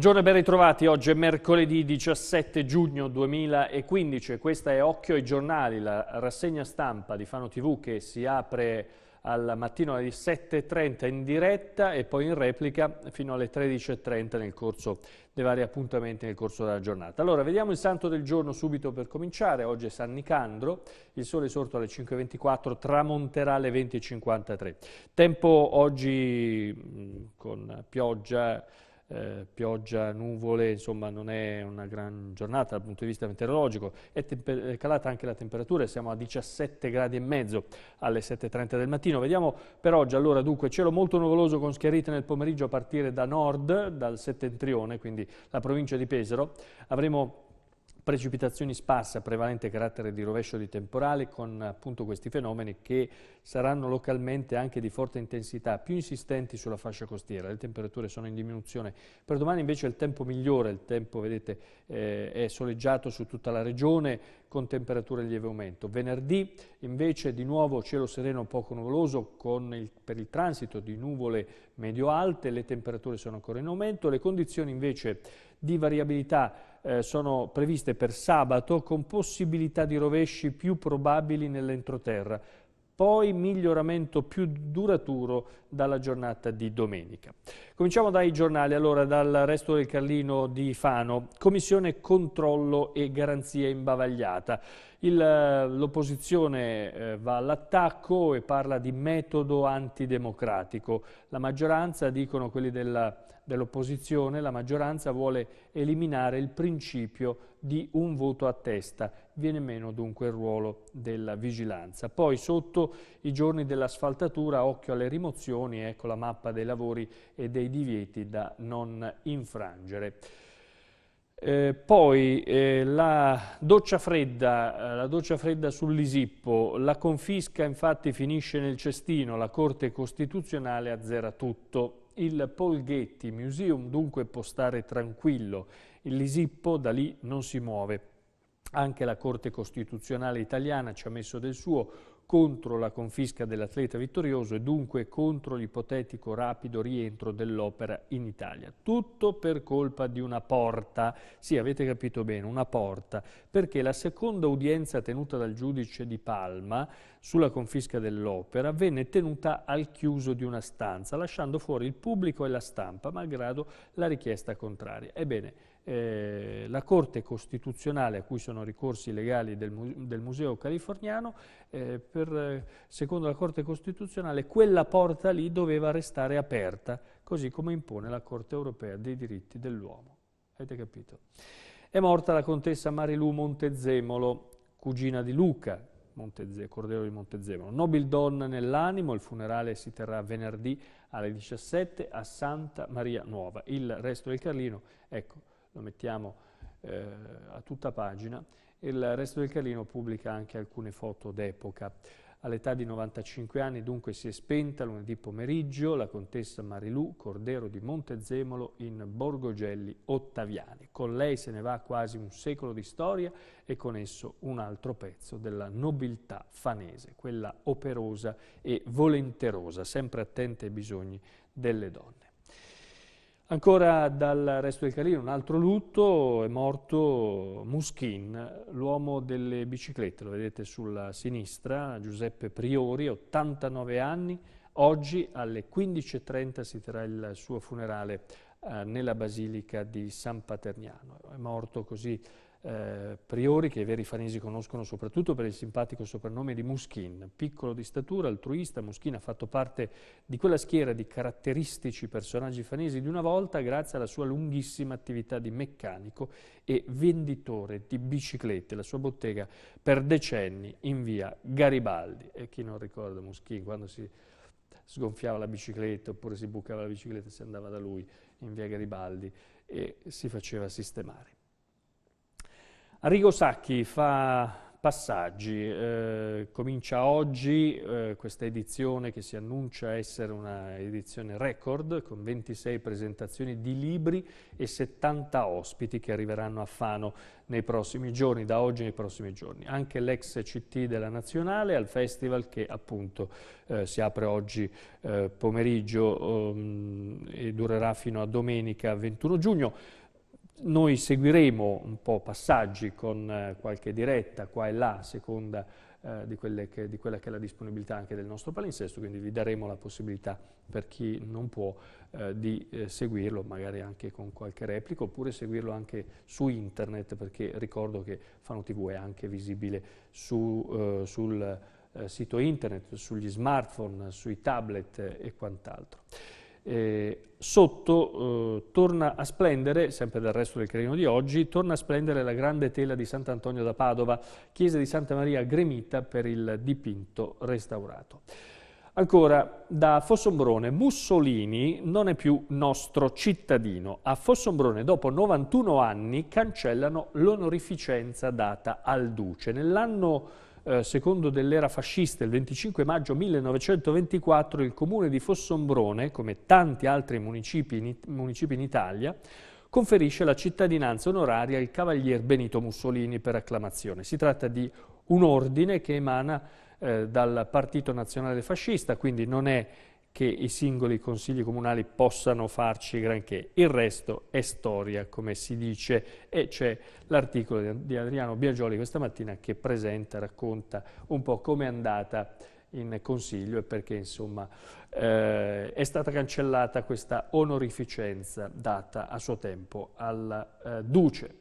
Buongiorno e ben ritrovati, oggi è mercoledì 17 giugno 2015 questa è Occhio ai giornali, la rassegna stampa di Fano TV che si apre al mattino alle 7.30 in diretta e poi in replica fino alle 13.30 nel corso dei vari appuntamenti nel corso della giornata. Allora, vediamo il santo del giorno subito per cominciare. Oggi è San Nicandro, il sole è sorto alle 5.24, tramonterà alle 20.53. Tempo oggi con pioggia eh, pioggia, nuvole, insomma non è una gran giornata dal punto di vista meteorologico, è, è calata anche la temperatura, siamo a 17 gradi e mezzo alle 7.30 del mattino. Vediamo per oggi allora dunque cielo molto nuvoloso con schiarite nel pomeriggio a partire da nord, dal settentrione, quindi la provincia di Pesaro. Avremo precipitazioni sparse a prevalente carattere di rovescio di temporale con appunto questi fenomeni che saranno localmente anche di forte intensità, più insistenti sulla fascia costiera, le temperature sono in diminuzione. Per domani invece il tempo migliore, il tempo vedete eh, è soleggiato su tutta la regione con temperature in lieve aumento. Venerdì invece di nuovo cielo sereno poco nuvoloso il, per il transito di nuvole medio-alte, le temperature sono ancora in aumento, le condizioni invece di variabilità eh, sono previste per sabato con possibilità di rovesci più probabili nell'entroterra, poi miglioramento più duraturo dalla giornata di domenica. Cominciamo dai giornali, allora dal resto del Carlino di Fano. Commissione controllo e garanzia imbavagliata. Eh, l'opposizione eh, va all'attacco e parla di metodo antidemocratico. La maggioranza, dicono quelli dell'opposizione, dell la maggioranza vuole eliminare il principio di un voto a testa. Viene meno dunque il ruolo della vigilanza. Poi sotto i giorni dell'asfaltatura, occhio alle rimozioni, ecco la mappa dei lavori e dei dei divieti da non infrangere. Eh, poi eh, la, doccia fredda, eh, la doccia fredda sull'Isippo, la confisca infatti finisce nel cestino, la Corte Costituzionale azzera tutto. Il Polghetti Museum dunque può stare tranquillo, l'Isippo da lì non si muove. Anche la Corte Costituzionale italiana ci ha messo del suo, contro la confisca dell'atleta vittorioso e dunque contro l'ipotetico rapido rientro dell'opera in Italia. Tutto per colpa di una porta, sì avete capito bene, una porta, perché la seconda udienza tenuta dal giudice di Palma sulla confisca dell'opera venne tenuta al chiuso di una stanza, lasciando fuori il pubblico e la stampa, malgrado la richiesta contraria. Ebbene, eh, la Corte Costituzionale, a cui sono ricorsi legali del, del Museo Californiano, eh, per, eh, secondo la Corte Costituzionale quella porta lì doveva restare aperta, così come impone la Corte Europea dei diritti dell'uomo. Avete capito? È morta la contessa Marilu Montezemolo, cugina di Luca, Montezze, Cordero di Montezemolo. nobil donna nell'animo, il funerale si terrà venerdì alle 17 a Santa Maria Nuova. Il resto del Carlino, ecco, lo mettiamo eh, a tutta pagina e il resto del Carlino pubblica anche alcune foto d'epoca. All'età di 95 anni dunque si è spenta lunedì pomeriggio la contessa Marilù Cordero di Montezemolo in Borgogelli Ottaviani. Con lei se ne va quasi un secolo di storia e con esso un altro pezzo della nobiltà fanese, quella operosa e volenterosa, sempre attenta ai bisogni delle donne. Ancora dal resto del Carlino, un altro lutto, è morto Muskin, l'uomo delle biciclette, lo vedete sulla sinistra, Giuseppe Priori, 89 anni, oggi alle 15.30 si terrà il suo funerale eh, nella Basilica di San Paterniano. È morto così eh, Priori, che i veri fanesi conoscono soprattutto per il simpatico soprannome di Muschin. Piccolo di statura, altruista, Muschin ha fatto parte di quella schiera di caratteristici personaggi fanesi di una volta grazie alla sua lunghissima attività di meccanico e venditore di biciclette, la sua bottega per decenni in via Garibaldi. E chi non ricorda Muschin quando si sgonfiava la bicicletta oppure si bucava la bicicletta e si andava da lui in via Garibaldi e si faceva sistemare. Arrigo Sacchi fa passaggi, eh, comincia oggi eh, questa edizione che si annuncia essere una edizione record con 26 presentazioni di libri e 70 ospiti che arriveranno a Fano nei prossimi giorni, da oggi nei prossimi giorni. Anche l'ex CT della Nazionale al festival che appunto eh, si apre oggi eh, pomeriggio um, e durerà fino a domenica 21 giugno. Noi seguiremo un po' passaggi con eh, qualche diretta qua e là, a seconda eh, di, che, di, quella che è la disponibilità anche del nostro palinsesto, quindi vi daremo la possibilità per chi non può eh, di eh, seguirlo magari anche con qualche replica oppure seguirlo anche su internet perché ricordo che Fano TV è anche visibile su, eh, sul eh, sito internet, sugli smartphone, sui tablet e quant'altro eh, sotto eh, torna a splendere, sempre dal resto del carino di oggi, torna a splendere la grande tela di Sant'Antonio da Padova, chiesa di Santa Maria gremita per il dipinto restaurato. Ancora, da Fossombrone, Mussolini non è più nostro cittadino. A Fossombrone, dopo 91 anni, cancellano l'onorificenza data al Duce. Nell'anno eh, secondo dell'era fascista, il 25 maggio 1924 il comune di Fossombrone, come tanti altri municipi in, municipi in Italia, conferisce la cittadinanza onoraria al cavalier Benito Mussolini per acclamazione. Si tratta di un ordine che emana eh, dal Partito Nazionale Fascista, quindi non è che i singoli consigli comunali possano farci granché. Il resto è storia, come si dice, e c'è l'articolo di Adriano Biagioli questa mattina che presenta, racconta un po' come è andata in consiglio e perché insomma eh, è stata cancellata questa onorificenza data a suo tempo al eh, duce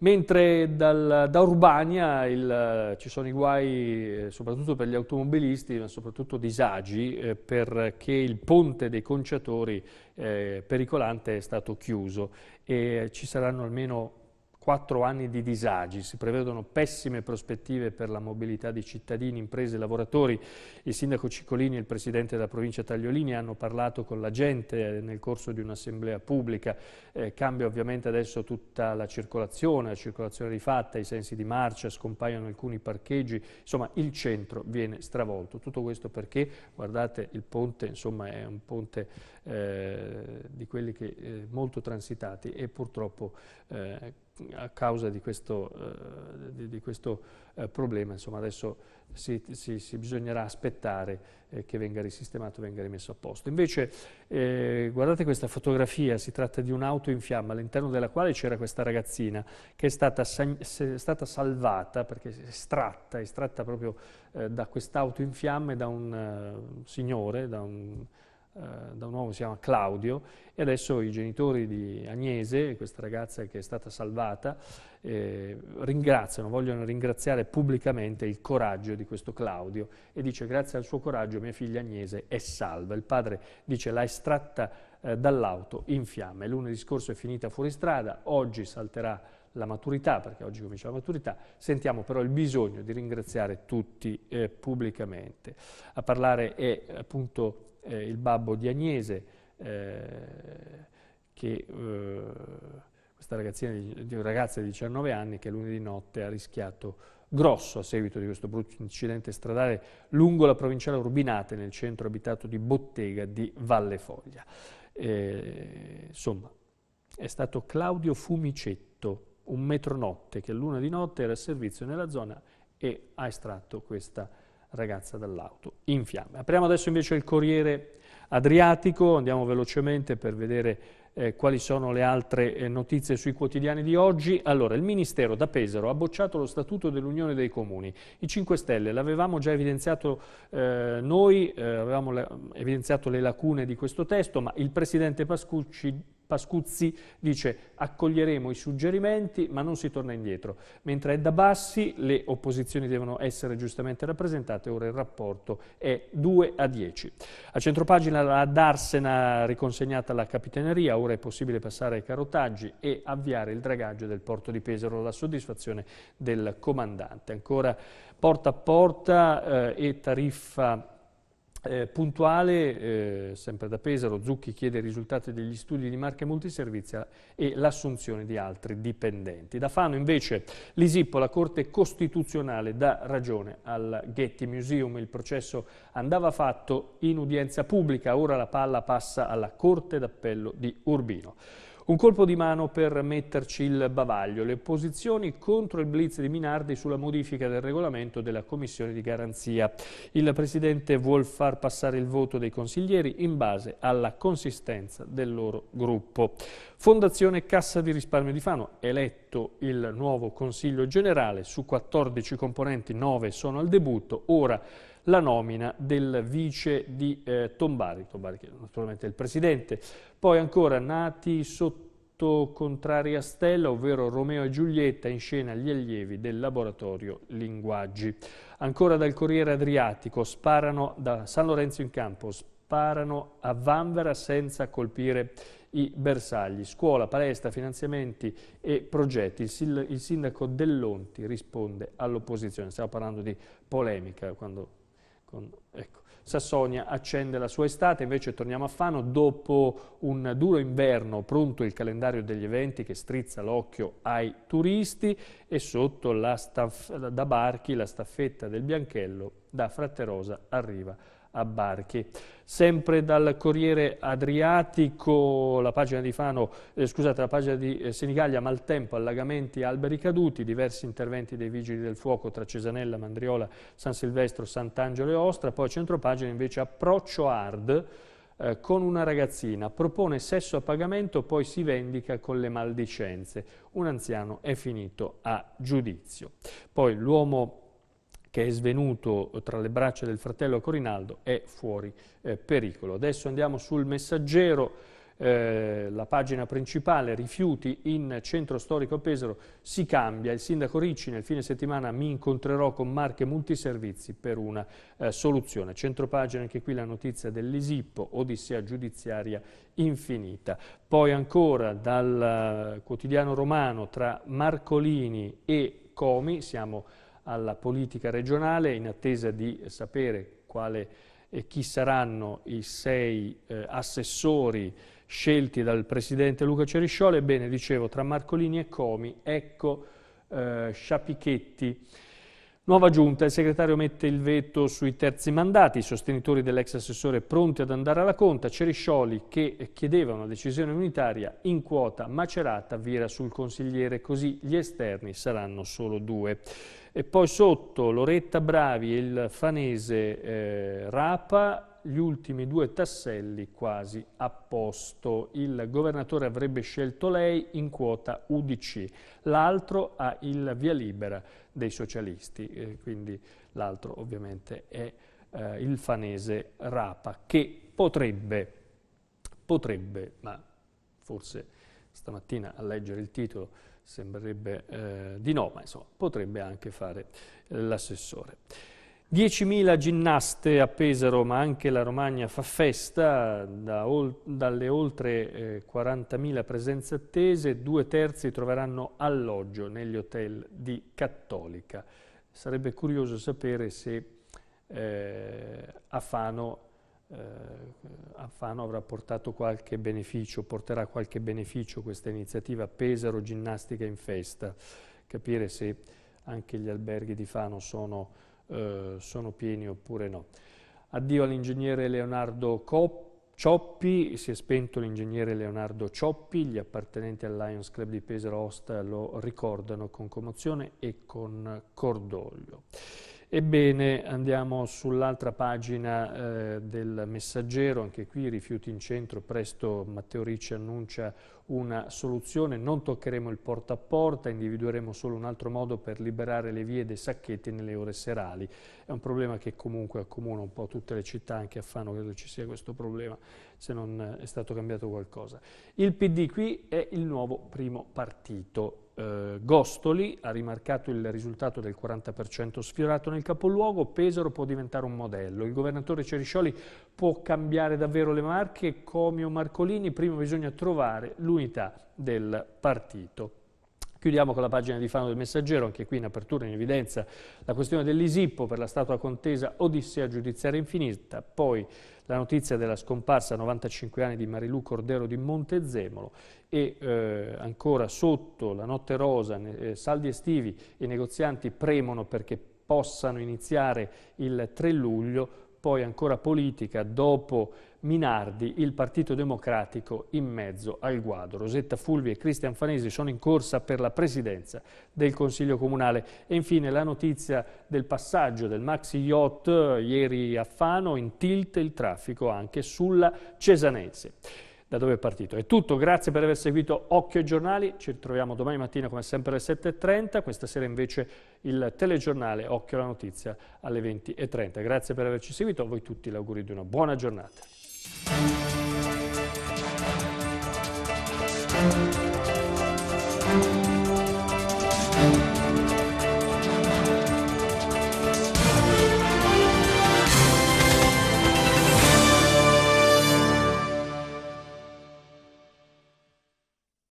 mentre dal, da Urbania il, ci sono i guai eh, soprattutto per gli automobilisti, ma soprattutto disagi eh, perché il ponte dei conciatori eh, pericolante è stato chiuso e ci saranno almeno quattro anni di disagi, si prevedono pessime prospettive per la mobilità di cittadini, imprese e lavoratori. Il sindaco Ciccolini e il presidente della provincia Tagliolini hanno parlato con la gente eh, nel corso di un'assemblea pubblica. Eh, cambia ovviamente adesso tutta la circolazione, la circolazione rifatta, i sensi di marcia, scompaiono alcuni parcheggi, insomma il centro viene stravolto. Tutto questo perché, guardate, il ponte insomma, è un ponte eh, di quelli che eh, molto transitati e purtroppo eh, a causa di questo, eh, di, di questo eh, problema. Insomma, adesso si, si, si bisognerà aspettare eh, che venga risistemato, venga rimesso a posto. Invece, eh, guardate questa fotografia, si tratta di un'auto in fiamma all'interno della quale c'era questa ragazzina che è stata, è stata salvata, perché estratta, estratta proprio eh, da quest'auto in fiamme da eh, un signore, da un eh, da un uomo si chiama Claudio e adesso i genitori di Agnese, questa ragazza che è stata salvata, eh, ringraziano, vogliono ringraziare pubblicamente il coraggio di questo Claudio e dice grazie al suo coraggio mia figlia Agnese è salva. Il padre dice l'ha estratta eh, dall'auto in fiamme, lunedì scorso è finita fuori strada, oggi salterà la maturità, perché oggi comincia la maturità, sentiamo però il bisogno di ringraziare tutti eh, pubblicamente. A parlare è appunto eh, il babbo di Agnese, eh, che, eh, questa ragazzina di, di, ragazza di 19 anni che lunedì notte ha rischiato grosso a seguito di questo brutto incidente stradale lungo la provinciale Urbinate nel centro abitato di Bottega di Valle Foglia. Eh, insomma, è stato Claudio Fumicetto, un metronotte che lunedì notte era a servizio nella zona e ha estratto questa ragazza dall'auto in fiamme. Apriamo adesso invece il Corriere Adriatico, andiamo velocemente per vedere eh, quali sono le altre eh, notizie sui quotidiani di oggi. Allora, il Ministero da Pesaro ha bocciato lo Statuto dell'Unione dei Comuni. I 5 Stelle, l'avevamo già evidenziato eh, noi, eh, avevamo le, evidenziato le lacune di questo testo, ma il Presidente Pascucci Pascuzzi dice accoglieremo i suggerimenti ma non si torna indietro, mentre è da bassi le opposizioni devono essere giustamente rappresentate, ora il rapporto è 2 a 10. A centropagina la Darsena riconsegnata alla Capitaneria, ora è possibile passare ai carotaggi e avviare il dragaggio del porto di Pesaro, la soddisfazione del comandante. Ancora porta a porta eh, e tariffa eh, puntuale, eh, sempre da Pesaro, Zucchi chiede i risultati degli studi di marche multiservizia e l'assunzione di altri dipendenti. Da Fano invece l'ISIPPO, la Corte Costituzionale, dà ragione al Getty Museum. Il processo andava fatto in udienza pubblica, ora la palla passa alla Corte d'Appello di Urbino. Un colpo di mano per metterci il bavaglio, le posizioni contro il blitz di Minardi sulla modifica del regolamento della Commissione di Garanzia. Il Presidente vuol far passare il voto dei consiglieri in base alla consistenza del loro gruppo. Fondazione Cassa di Risparmio di Fano, eletto il nuovo Consiglio Generale, su 14 componenti 9 sono al debutto, ora la nomina del vice di eh, Tombari, Tombari che naturalmente è il presidente. Poi ancora nati sotto contraria stella, ovvero Romeo e Giulietta, in scena gli allievi del laboratorio Linguaggi. Ancora dal Corriere Adriatico, sparano da San Lorenzo in campo, sparano a Vanvera senza colpire i bersagli. Scuola, palestra, finanziamenti e progetti. Il, il sindaco Dell'Onti risponde all'opposizione. Stiamo parlando di polemica quando con, ecco. Sassonia accende la sua estate, invece torniamo a Fano, dopo un duro inverno pronto il calendario degli eventi che strizza l'occhio ai turisti e sotto la da Barchi la staffetta del Bianchello da Fratterosa arriva a Barchi. Sempre dal Corriere Adriatico, la pagina di, Fano, eh, scusate, la pagina di eh, Senigallia, maltempo, allagamenti, alberi caduti, diversi interventi dei vigili del fuoco tra Cesanella, Mandriola, San Silvestro, Sant'Angelo e Ostra, poi centropagina invece approccio hard, eh, con una ragazzina, propone sesso a pagamento, poi si vendica con le maldicenze. Un anziano è finito a giudizio. Poi l'uomo che è svenuto tra le braccia del fratello Corinaldo, è fuori eh, pericolo. Adesso andiamo sul messaggero, eh, la pagina principale, rifiuti in centro storico Pesaro, si cambia, il sindaco Ricci nel fine settimana mi incontrerò con Marche Multiservizi per una eh, soluzione. Centro pagina anche qui la notizia dell'Isippo, odissea giudiziaria infinita. Poi ancora dal eh, quotidiano romano tra Marcolini e Comi, siamo alla politica regionale in attesa di sapere quale e chi saranno i sei eh, assessori scelti dal presidente Luca Ceriscioli. Ebbene, dicevo, tra Marcolini e Comi, ecco eh, Sciapichetti. Nuova giunta, il segretario mette il veto sui terzi mandati, i sostenitori dell'ex assessore pronti ad andare alla conta, Ceriscioli che chiedeva una decisione unitaria in quota macerata vira sul consigliere, così gli esterni saranno solo due e poi sotto Loretta Bravi e il fanese eh, Rapa gli ultimi due tasselli quasi a posto. Il governatore avrebbe scelto lei in quota UDC, l'altro ha il via libera dei socialisti, eh, quindi l'altro ovviamente è eh, il fanese Rapa, che potrebbe, potrebbe, ma forse stamattina a leggere il titolo sembrerebbe eh, di no, ma insomma potrebbe anche fare eh, l'assessore. 10.000 ginnaste a Pesaro, ma anche la Romagna fa festa, da ol dalle oltre eh, 40.000 presenze attese, due terzi troveranno alloggio negli hotel di Cattolica. Sarebbe curioso sapere se eh, a Fano eh, a Fano avrà portato qualche beneficio, porterà qualche beneficio questa iniziativa Pesaro Ginnastica in Festa, capire se anche gli alberghi di Fano sono, eh, sono pieni oppure no. Addio all'ingegnere Leonardo Coppa. Cioppi, si è spento l'ingegnere Leonardo Cioppi, gli appartenenti al Lions Club di Pesaro Osta lo ricordano con commozione e con cordoglio. Ebbene, andiamo sull'altra pagina eh, del messaggero, anche qui rifiuti in centro, presto Matteo Ricci annuncia una soluzione, non toccheremo il porta a porta, individueremo solo un altro modo per liberare le vie dei sacchetti nelle ore serali. È un problema che comunque accomuna un po' tutte le città, anche a Fano credo ci sia questo problema, se non è stato cambiato qualcosa. Il PD qui è il nuovo primo partito eh, Gostoli ha rimarcato il risultato del 40% sfiorato nel capoluogo, Pesaro può diventare un modello, il governatore Ceriscioli può cambiare davvero le marche, Comio Marcolini, prima bisogna trovare l'unità del partito. Chiudiamo con la pagina di Fano del Messaggero, anche qui in apertura in evidenza la questione dell'Isippo per la statua contesa Odissea giudiziaria infinita, poi la notizia della scomparsa a 95 anni di Marilu Cordero di Montezemolo e eh, ancora sotto la notte rosa, eh, saldi estivi i negozianti premono perché possano iniziare il 3 luglio poi ancora politica, dopo Minardi, il Partito Democratico in mezzo al guado. Rosetta Fulvi e Cristian Fanesi sono in corsa per la presidenza del Consiglio Comunale. E infine la notizia del passaggio del maxi yacht eh, ieri a Fano, in tilt il traffico anche sulla Cesanese da dove è partito. È tutto, grazie per aver seguito Occhio ai Giornali, ci ritroviamo domani mattina come sempre alle 7.30, questa sera invece il telegiornale Occhio alla Notizia alle 20.30. Grazie per averci seguito, a voi tutti l'augurio di una buona giornata.